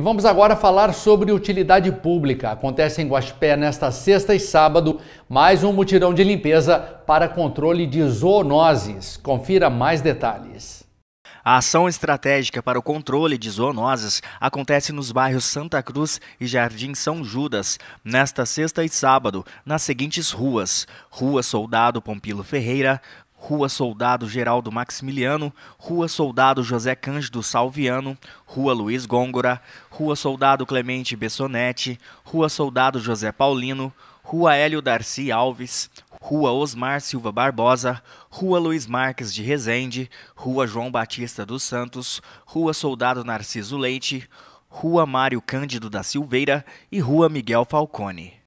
E vamos agora falar sobre utilidade pública. Acontece em Guaxpé nesta sexta e sábado mais um mutirão de limpeza para controle de zoonoses. Confira mais detalhes. A ação estratégica para o controle de zoonoses acontece nos bairros Santa Cruz e Jardim São Judas, nesta sexta e sábado, nas seguintes ruas: Rua Soldado Pompilo Ferreira, Rua Soldado Geraldo Maximiliano, Rua Soldado José Cândido Salviano, Rua Luiz Gôngora, Rua Soldado Clemente Bessonetti, Rua Soldado José Paulino, Rua Hélio Darcy Alves, Rua Osmar Silva Barbosa, Rua Luiz Marques de Rezende, Rua João Batista dos Santos, Rua Soldado Narciso Leite, Rua Mário Cândido da Silveira e Rua Miguel Falcone.